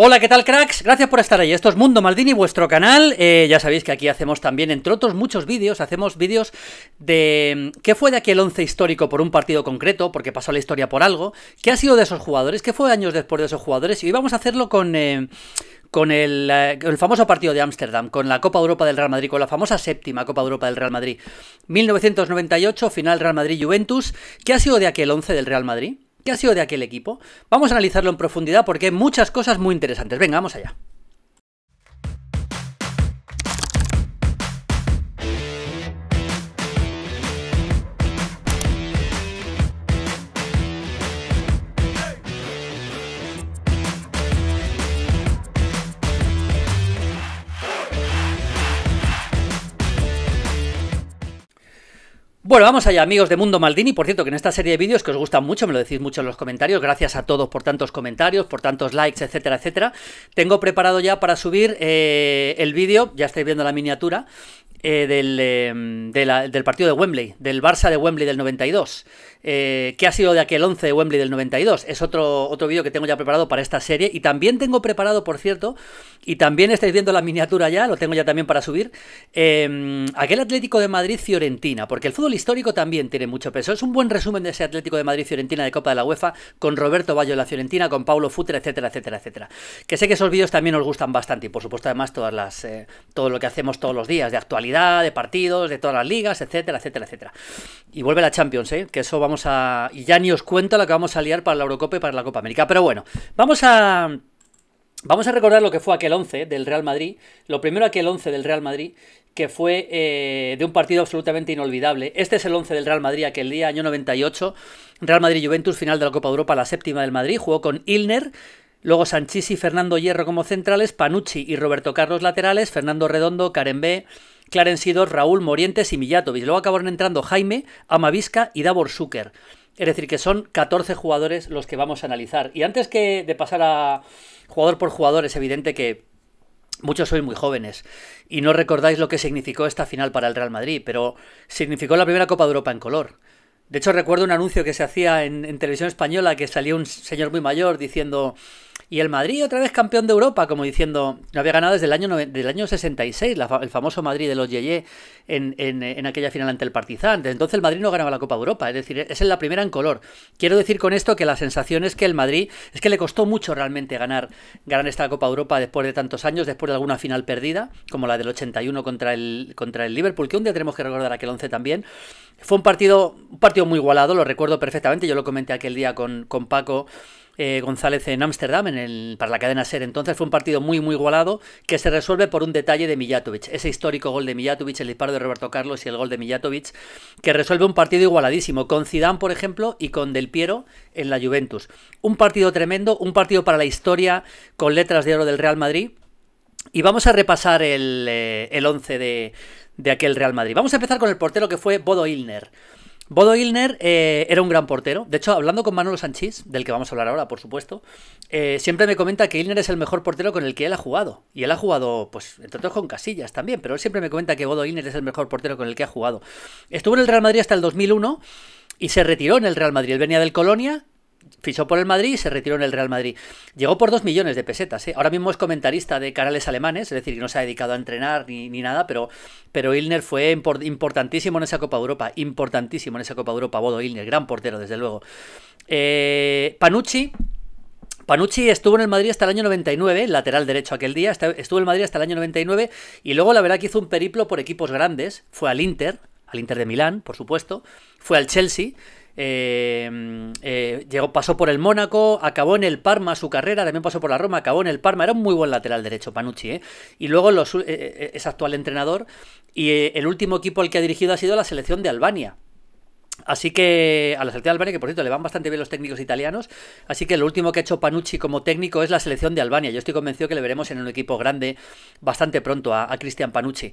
Hola, ¿qué tal cracks? Gracias por estar ahí. Esto es Mundo Maldini, vuestro canal. Eh, ya sabéis que aquí hacemos también, entre otros muchos vídeos, hacemos vídeos de mm, qué fue de aquel once histórico por un partido concreto, porque pasó la historia por algo, qué ha sido de esos jugadores, qué fue años después de esos jugadores. Y hoy vamos a hacerlo con... Eh, con eh, el, famoso partido de Ámsterdam, con la Copa Europa del Real Madrid, con la famosa séptima Copa Europa del Real Madrid. 1998, final Real Madrid-Juventus. ¿Qué ha sido de aquel once del Real Madrid? ha sido de aquel equipo? Vamos a analizarlo en profundidad porque hay muchas cosas muy interesantes. Venga, vamos allá. Bueno, vamos allá, amigos de Mundo Maldini. Por cierto, que en esta serie de vídeos que os gustan mucho, me lo decís mucho en los comentarios. Gracias a todos por tantos comentarios, por tantos likes, etcétera, etcétera. Tengo preparado ya para subir eh, el vídeo, ya estáis viendo la miniatura, eh, eh, del, partido de Wembley, del Barça de Wembley del 92. Eh, ¿Qué ha sido de aquel 11 de Wembley del 92? Es otro, otro vídeo que tengo ya preparado para esta serie. Y también tengo preparado, por cierto, y también estáis viendo la miniatura ya, lo tengo ya también para subir, em, aquel Atlético de Madrid-Fiorentina, porque el fútbol histórico también tiene mucho peso. Es un buen resumen de ese Atlético de Madrid-Fiorentina de Copa de la UEFA, con Roberto Ballo de la Fiorentina, con Paulo Futre, etcétera, etcétera, etcétera. Que sé que esos vídeos también os gustan bastante y, por supuesto, además, todas las, eh, todo lo que hacemos todos los días de actualidad de partidos, de todas las ligas, etcétera, etcétera, etcétera. Y vuelve la Champions, ¿eh? que eso vamos a... Y ya ni os cuento la que vamos a liar para la Eurocopa y para la Copa América. Pero bueno, vamos a... Vamos a recordar lo que fue aquel once del Real Madrid. Lo primero aquel once del Real Madrid, que fue eh, de un partido absolutamente inolvidable. Este es el once del Real Madrid aquel día, año 98. Real Madrid-Juventus, final de la Copa Europa, la séptima del Madrid. Jugó con Ilner, Luego Sanchisi, y Fernando Hierro como centrales, Panucci y Roberto Carlos laterales, Fernando Redondo, Karen B, Clarence Raúl Morientes y Millatovic. Luego acabaron entrando Jaime, Amavisca y Davor Zucker. Es decir, que son 14 jugadores los que vamos a analizar. Y antes que de pasar a jugador por jugador, es evidente que Muchos sois muy jóvenes y no recordáis lo que significó esta final para el Real Madrid, pero significó la primera Copa de Europa en color. De hecho, recuerdo un anuncio que se hacía en, en televisión española que salió un señor muy mayor diciendo y el Madrid otra vez campeón de Europa, como diciendo, no había ganado desde el año, del año 66, el famoso Madrid de los Yeye en, aquella final ante el Partizan. Desde entonces el Madrid no ganaba la Copa de Europa, es decir, es la primera en color. Quiero decir con esto que la sensación es que el Madrid, es que le costó mucho realmente ganar, ganar esta Copa Europa después de tantos años, después de alguna final perdida, como la del 81 contra el, contra el Liverpool, que un día tenemos que recordar aquel 11 también. Fue un partido, un partido muy igualado, lo recuerdo perfectamente, yo lo comenté aquel día con, con Paco eh, González en Ámsterdam, en el, para la cadena SER. Entonces fue un partido muy, muy igualado que se resuelve por un detalle de Miljatovic. Ese histórico gol de Miljatovic, el disparo de Roberto Carlos y el gol de Miljatovic que resuelve un partido igualadísimo con Zidane, por ejemplo, y con Del Piero en la Juventus. Un partido tremendo, un partido para la historia con letras de oro del Real Madrid. Y vamos a repasar el, 11 eh, de, de aquel Real Madrid. Vamos a empezar con el portero que fue Bodo Ilner. Bodo Ilner eh, era un gran portero. De hecho, hablando con Manolo Sanchís, del que vamos a hablar ahora, por supuesto, eh, siempre me comenta que Ilner es el mejor portero con el que él ha jugado. Y él ha jugado, pues, entre otros con Casillas también, pero él siempre me comenta que Bodo Ilner es el mejor portero con el que ha jugado. Estuvo en el Real Madrid hasta el 2001 y se retiró en el Real Madrid. Él venía del Colonia, fichó por el Madrid y se retiró en el Real Madrid. Llegó por 2 millones de pesetas. ¿eh? Ahora mismo es comentarista de canales alemanes, es decir, no se ha dedicado a entrenar ni, nada, pero, pero Ilner fue importantísimo en esa Copa Europa, importantísimo en esa Copa Europa, Bodo Ilner, gran portero, desde luego. Eh, Panucci, Panucci estuvo en el Madrid hasta el año 99, lateral derecho aquel día, este, estuvo en el Madrid hasta el año 99 y luego la verdad que hizo un periplo por equipos grandes, fue al Inter, al Inter de Milán, por supuesto, fue al Chelsea, eh, eh, llegó, pasó por el Mónaco, acabó en el Parma su carrera, también pasó por la Roma, acabó en el Parma, era un muy buen lateral derecho Panucci, ¿eh? y luego eh, es actual entrenador y el último equipo al que ha dirigido ha sido la selección de Albania. Así que a la selección de Albania, que por cierto le van bastante bien los técnicos italianos, así que lo último que ha hecho Panucci como técnico es la selección de Albania. Yo estoy convencido que le veremos en un equipo grande bastante pronto a, Cristian Panucci.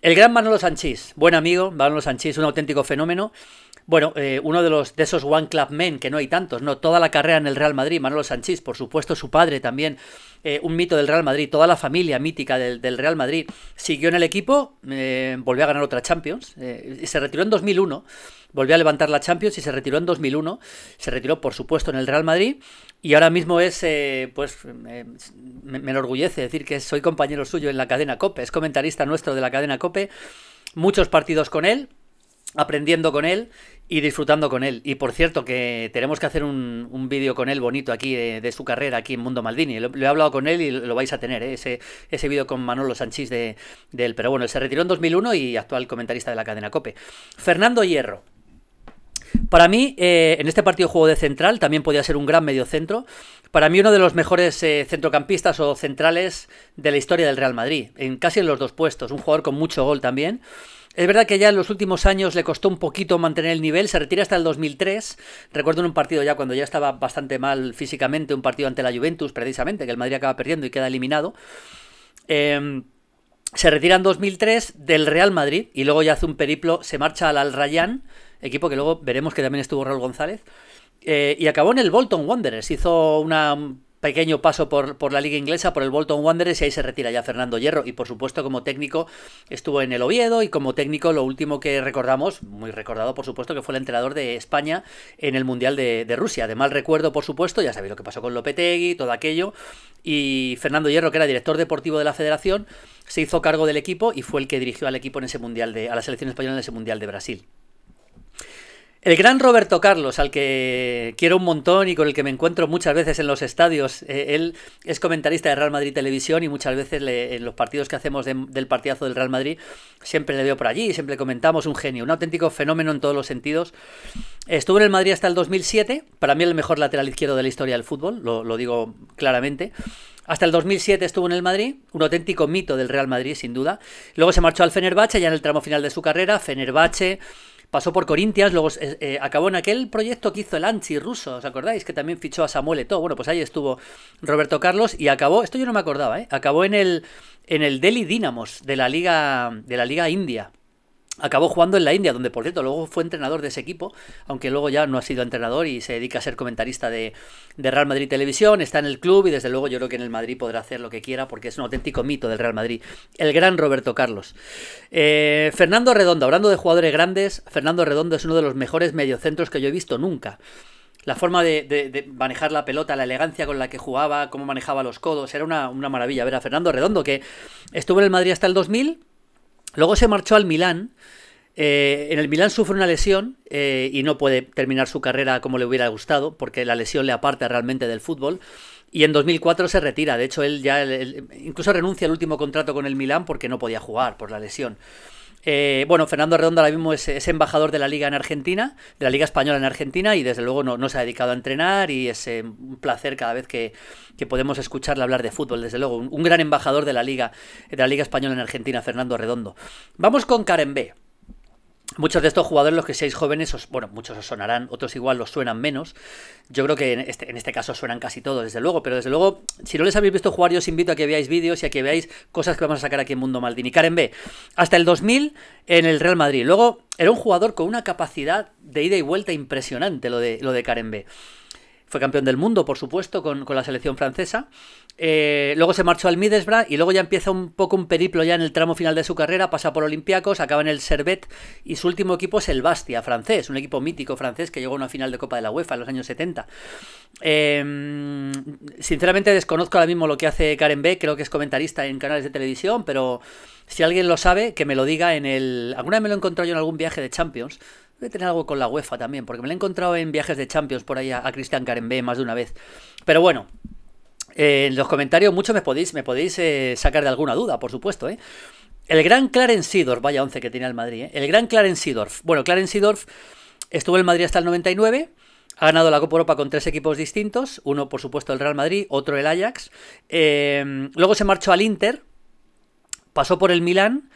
El gran Manolo Sanchís, buen amigo, Manolo Sanchís, un auténtico fenómeno. Bueno, eh, uno de los de esos One Club Men, que no hay tantos, ¿no? Toda la carrera en el Real Madrid, Manolo Sanchís, por supuesto, su padre también, eh, un mito del Real Madrid, toda la familia mítica del, Real Madrid, siguió en el equipo, eh, volvió a ganar otra Champions, y se retiró en 2001, volvió a levantar la Champions y se retiró en 2001, se retiró, por supuesto, en el Real Madrid, y ahora mismo es, pues, me, me enorgullece decir que soy compañero suyo en la cadena COPE, es comentarista nuestro de la cadena COPE, muchos partidos con él, aprendiendo con él, y disfrutando con él. Y por cierto, que tenemos que hacer un, vídeo con él bonito aquí de, su carrera aquí en Mundo Maldini. Lo, he hablado con él y lo vais a tener, ¿eh? ese, ese vídeo con Manolo Sanchís de, él. Pero bueno, él se retiró en 2001 y actual comentarista de la cadena Cope. Fernando Hierro. Para mí, eh, en este partido juego de central, también podía ser un gran mediocentro. Para mí, uno de los mejores eh, centrocampistas o centrales de la historia del Real Madrid, en casi en los dos puestos. Un jugador con mucho gol también. Es verdad que ya en los últimos años le costó un poquito mantener el nivel, se retira hasta el 2003. Recuerdo en un partido ya cuando ya estaba bastante mal físicamente, un partido ante la Juventus precisamente, que el Madrid acaba perdiendo y queda eliminado. Em, se retira en 2003 del Real Madrid y luego ya hace un periplo, se marcha al Al equipo que luego veremos que también estuvo Raúl González. Eh, y acabó en el Bolton Wanderers. Hizo una pequeño paso por, por la liga inglesa, por el Bolton Wanderers, y ahí se retira ya Fernando Hierro. Y por supuesto, como técnico, estuvo en el Oviedo y como técnico, lo último que recordamos, muy recordado por supuesto, que fue el entrenador de España en el Mundial de, de Rusia. De mal recuerdo, por supuesto, ya sabéis lo que pasó con Lopetegui, todo aquello. Y Fernando Hierro, que era director deportivo de la federación, se hizo cargo del equipo y fue el que dirigió al equipo en ese mundial de, a la selección española en ese mundial de Brasil. El gran Roberto Carlos, al que quiero un montón y con el que me encuentro muchas veces en los estadios, eh, él es comentarista de Real Madrid Televisión y muchas veces en los partidos que hacemos del partidazo del Real Madrid siempre le veo por allí, y siempre comentamos, un genio, un auténtico fenómeno en todos los sentidos. Estuvo en el Madrid hasta el 2007, para mí el mejor lateral izquierdo de la historia del fútbol, lo, lo digo claramente. Hasta el 2007 estuvo en el Madrid, un auténtico mito del Real Madrid, sin duda. Luego se marchó al Fenerbahce, ya en el tramo final de su carrera, Fenerbahce, pasó por Corintias, luego eh, eh, acabó en aquel proyecto que hizo el Anchi ruso, ¿os acordáis? Que también fichó a Samuel eto? Bueno, pues ahí estuvo Roberto Carlos y acabó, esto yo no me acordaba, ¿eh? Acabó en el, en el Delhi Dynamos de la Liga, de la Liga India. Acabó jugando en la India, donde por cierto luego fue entrenador de ese equipo, aunque luego ya no ha sido entrenador y se dedica a ser comentarista de, Real Madrid Televisión, está en el club y desde luego yo creo que en el Madrid podrá hacer lo que quiera porque es un auténtico mito del Real Madrid, el gran Roberto Carlos. Eh, Fernando Redondo, hablando de jugadores grandes, Fernando Redondo es uno de los mejores mediocentros que yo he visto nunca. La forma de, manejar la pelota, la elegancia con la que jugaba, cómo manejaba los codos, era una, una maravilla. Ver a Fernando Redondo, que estuvo en el Madrid hasta el 2000 Luego se marchó al Milán. Eh, en el Milán sufre una lesión eh, y no puede terminar su carrera como le hubiera gustado, porque la lesión le aparta realmente del fútbol. Y en 2004 se retira. De hecho, él ya incluso renuncia al último contrato con el Milán porque no podía jugar por la lesión. Eh, bueno, Fernando Redondo ahora mismo es, embajador de la Liga en Argentina, de la Liga Española en Argentina, y desde luego no, se ha dedicado a entrenar y es eh, un placer cada vez que, podemos escucharle hablar de fútbol, desde luego, un, un, gran embajador de la Liga, de la Liga Española en Argentina, Fernando Redondo. Vamos con Karen B. Muchos de estos jugadores, los que seáis jóvenes, bueno, muchos os sonarán, otros igual os suenan menos. Yo creo que en este, en este caso suenan casi todos, desde luego, pero desde luego, si no les habéis visto jugar, yo os invito a que veáis vídeos y a que veáis cosas que vamos a sacar aquí en Mundo Maldini. Karen B, hasta el 2000 en el Real Madrid. Luego, era un jugador con una capacidad de ida y vuelta impresionante lo de, lo de Karen B. Fue campeón del mundo, por supuesto, con, con la selección francesa. Eh, luego se marchó al Middlesbrough y luego ya empieza un poco un periplo ya en el tramo final de su carrera, pasa por Olympiacos, acaba en el Servet y su último equipo es el Bastia francés, un equipo mítico francés que llegó a una final de Copa de la UEFA en los años 70. Em, sinceramente desconozco ahora mismo lo que hace Karen B, creo que es comentarista en canales de televisión, pero si alguien lo sabe, que me lo diga en el... Alguna vez me lo he encontrado yo en algún viaje de Champions, Debe tener algo con la UEFA también, porque me lo he encontrado en viajes de Champions por ahí a, a Cristian Karen B más de una vez. Pero bueno, eh, en los comentarios muchos me podéis, me podéis eh, sacar de alguna duda, por supuesto, ¿eh? El gran Clarence Sidorf, vaya once que tiene el Madrid, ¿eh? El gran Clarence Sidorf. Bueno, Clarence Sidorf estuvo en el Madrid hasta el 99, ha ganado la Copa Europa con tres equipos distintos, uno por supuesto el Real Madrid, otro el Ajax. luego se marchó al Inter, pasó por el Milán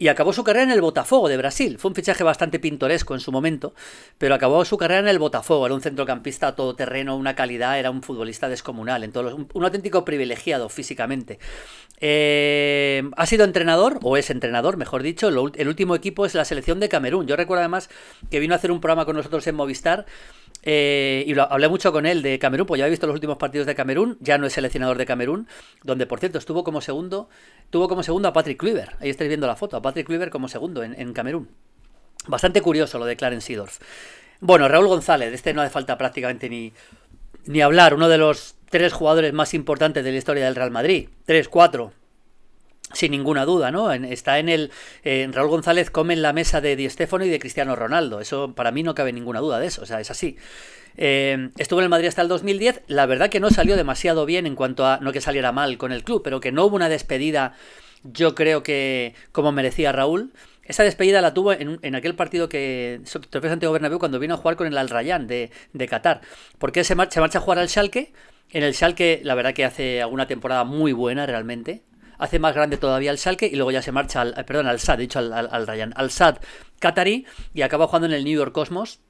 y acabó su carrera en el Botafogo de Brasil. Fue un fichaje bastante pintoresco en su momento, pero acabó su carrera en el Botafogo. Era un centrocampista todoterreno, una calidad, era un futbolista descomunal, en un, auténtico privilegiado físicamente. Eh, ha sido entrenador, o es entrenador, mejor dicho. el último equipo es la selección de Camerún. Yo recuerdo además que vino a hacer un programa con nosotros en Movistar eh, y hablé mucho con él de Camerún, pues ya he visto los últimos partidos de Camerún, ya no es seleccionador de Camerún, donde por cierto estuvo como segundo, tuvo como segundo a Patrick Kluivert, ahí estáis viendo la foto, a Patrick Kluivert como segundo en, Camerún. Bastante curioso lo de Clarence Seedorf. Bueno, Raúl González, este no hace falta prácticamente ni, ni hablar, uno de los tres jugadores más importantes de la historia del Real Madrid, tres, cuatro, sin ninguna duda, ¿no? está en el. Eh, Raúl González come en la mesa de Di Stéfano y de Cristiano Ronaldo. Eso para mí no cabe ninguna duda de eso. O sea, es así. Eh, estuvo en el Madrid hasta el 2010. La verdad que no salió demasiado bien en cuanto a. No que saliera mal con el club, pero que no hubo una despedida, yo creo que como merecía Raúl. Esa despedida la tuvo en, aquel partido que Trofeo Santiago Bernabéu cuando vino a jugar con el Al Rayyan de, Qatar. Porque se marcha, marcha a jugar al Schalke. En el Schalke, la verdad que hace alguna temporada muy buena realmente hace más grande todavía el salque y luego ya se marcha al, eh, perdón, al SAD, dicho al, Ryan, al SAD Katari. y acaba jugando en el New York Cosmos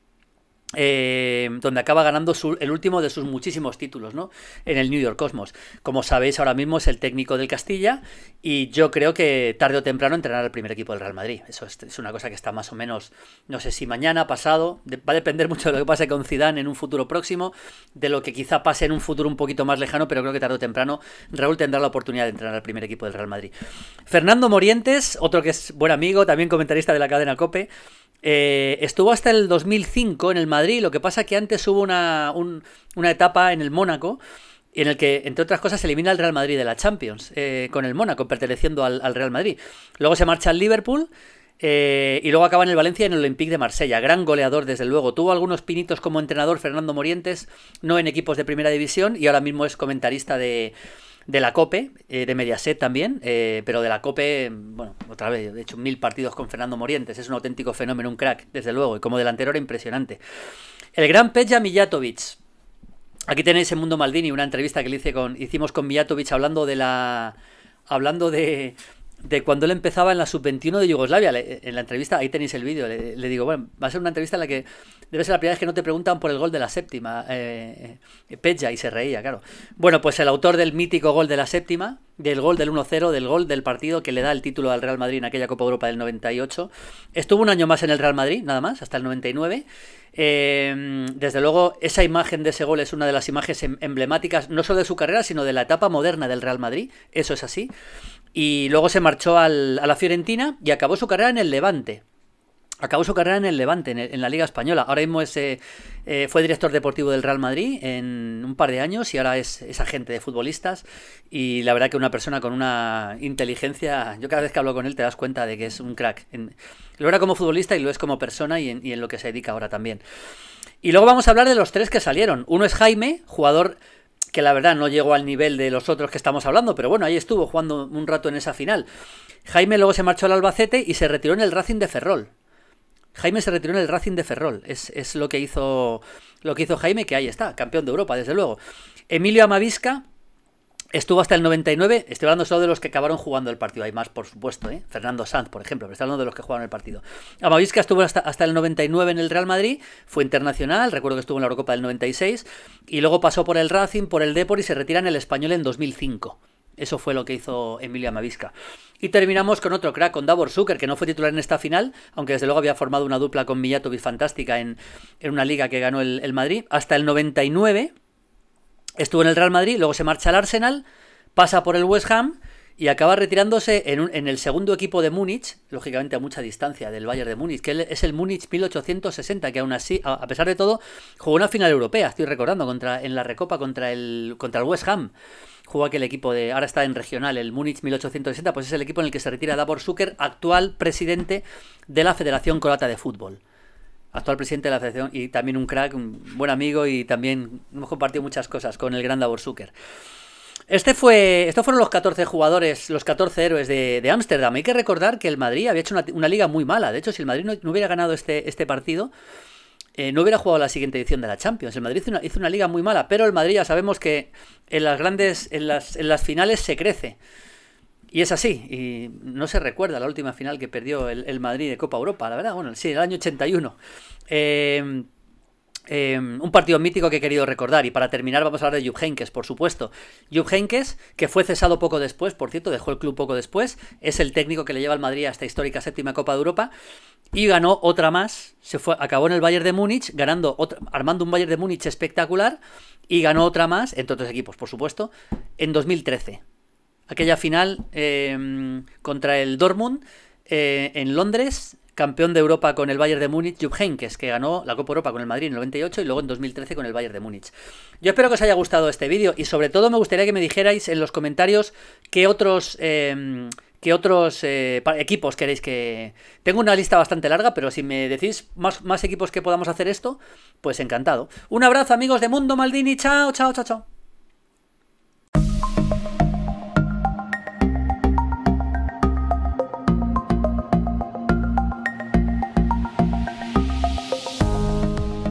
eh, donde acaba ganando el último de sus muchísimos títulos, ¿no? En el New York Cosmos. Como sabéis, ahora mismo es el técnico del Castilla y yo creo que tarde o temprano entrenará al primer equipo del Real Madrid. Eso es, una cosa que está más o menos, no sé si mañana, pasado, va a depender mucho de lo que pase con Zidane en un futuro próximo, de lo que quizá pase en un futuro un poquito más lejano, pero creo que tarde o temprano Raúl tendrá la oportunidad de entrenar al primer equipo del Real Madrid. Fernando Morientes, otro que es buen amigo, también comentarista de la cadena COPE, eh, estuvo hasta el 2005 en el Madrid, lo que pasa que antes hubo una, etapa en el Mónaco en el que, entre otras cosas, se elimina al el Real Madrid de la Champions, eh, con el Mónaco perteneciendo al, Real Madrid. Luego se marcha al Liverpool eh, y luego acaba en el Valencia y en el Olympique de Marsella. Gran goleador, desde luego. Tuvo algunos pinitos como entrenador Fernando Morientes, no en equipos de primera división y ahora mismo es comentarista de, la COPE, de Mediaset también, pero de la COPE, bueno, de hecho, mil partidos con Fernando Morientes, es un auténtico fenómeno, un crack, desde luego, y como delantero era impresionante. El gran Peja Mijatovic. Aquí tenéis en Mundo Maldini una entrevista que le hice con, hicimos con Mijatovic hablando de la... hablando de de cuando él empezaba en la sub-21 de Yugoslavia. en la entrevista, ahí tenéis el vídeo, le, digo, bueno, va a ser una entrevista en la que debe ser la primera vez que no te preguntan por el gol de la séptima. Eh, Pecha, y se reía, claro. Bueno, pues el autor del mítico gol de la séptima, del gol del 1-0, del gol del partido que le da el título al Real Madrid en aquella Copa Europa del 98, estuvo un año más en el Real Madrid, nada más, hasta el 99. Eh, desde luego, esa imagen de ese gol es una de las imágenes em, emblemáticas, no solo de su carrera, sino de la etapa moderna del Real Madrid. Eso es así y luego se marchó a la Fiorentina y acabó su carrera en el Levante. Acabó su carrera en el Levante, en, la Liga Española. Ahora mismo eh, eh, fue director deportivo del Real Madrid en un par de años y ahora es, agente de futbolistas. Y la verdad que una persona con una inteligencia, yo cada vez que hablo con él te das cuenta de que es un crack. lo era como futbolista y lo es como persona y en lo que se dedica ahora también. Y luego vamos a hablar de los tres que salieron. Uno es Jaime, jugador que la verdad no llegó al nivel de los otros que estamos hablando, pero bueno, ahí estuvo jugando un rato en esa final. Jaime luego se marchó al Albacete y se retiró en el Racing de Ferrol. Jaime se retiró en el Racing de Ferrol, es, es lo, que hizo, lo que hizo Jaime, que ahí está, campeón de Europa, desde luego. Emilio Amavisca Estuvo hasta el 99, estoy hablando solo de los que acabaron jugando el partido, hay más por supuesto, ¿eh? Fernando Sanz, por ejemplo, pero estoy hablando de los que jugaron el partido. Amavisca estuvo hasta, el 99 en el Real Madrid, fue internacional, recuerdo que estuvo en la Eurocopa del 96, y luego pasó por el Racing, por el Depor y se retira en el Español en 2005. Eso fue lo que hizo Emilio Amavisca. Y terminamos con otro crack, con Davor Zucker, que no fue titular en esta final, aunque desde luego había formado una dupla con Mijatovic fantástica en, en, una liga que ganó el, el Madrid. Hasta el 99 Estuvo en el Real Madrid, luego se marcha al Arsenal, pasa por el West Ham y acaba retirándose en, el segundo equipo de Múnich, lógicamente a mucha distancia del Bayern de Múnich, que es el Múnich 1860, que aún así, a, pesar de todo, jugó una final europea, estoy recordando, contra, en la Recopa contra el, contra el West Ham. Jugó aquel equipo de. Ahora está en regional, el Múnich 1860, pues es el equipo en el que se retira Davor Zucker, actual presidente de la Federación Croata de Fútbol actual presidente de la selección y también un crack, un buen amigo y también hemos compartido muchas cosas con el gran Davor Zucker. Este fue, estos fueron los 14 jugadores, los 14 héroes de Ámsterdam. Hay que recordar que el Madrid había hecho una, liga muy mala. De hecho, si el Madrid no, hubiera ganado este, este partido, eh, no hubiera jugado la siguiente edición de la Champions. El Madrid hizo una, hizo una, liga muy mala, pero el Madrid ya sabemos que en las grandes, en las, en las finales se crece. Y es así, y no se recuerda la última final que perdió el, Madrid de Copa Europa, la verdad, bueno, sí, el año 81. Em, em, un partido mítico que he querido recordar. Y para terminar, vamos a hablar de Jupp Heynckes, por supuesto. Jupp Heynckes, que fue cesado poco después, por cierto, dejó el club poco después. Es el técnico que le lleva al Madrid a esta histórica séptima Copa de Europa. Y ganó otra más. Se fue, acabó en el Bayern de Múnich, ganando armando un Bayern de Múnich espectacular. Y ganó otra más, entre otros equipos, por supuesto, en 2013 aquella final eh, contra el Dortmund eh, en Londres, campeón de Europa con el Bayern de Múnich, Jupp Heynckes, que ganó la Copa Europa con el Madrid en el 98 y luego en 2013 con el Bayern de Múnich. Yo espero que os haya gustado este vídeo y sobre todo me gustaría que me dijerais en los comentarios qué otros... Eh, ¿Qué otros equipos queréis que.? Tengo una lista bastante larga, pero si me decís más, más equipos que podamos hacer esto, pues encantado. Un abrazo, amigos de Mundo Maldini. Chao, chao, chao, chao.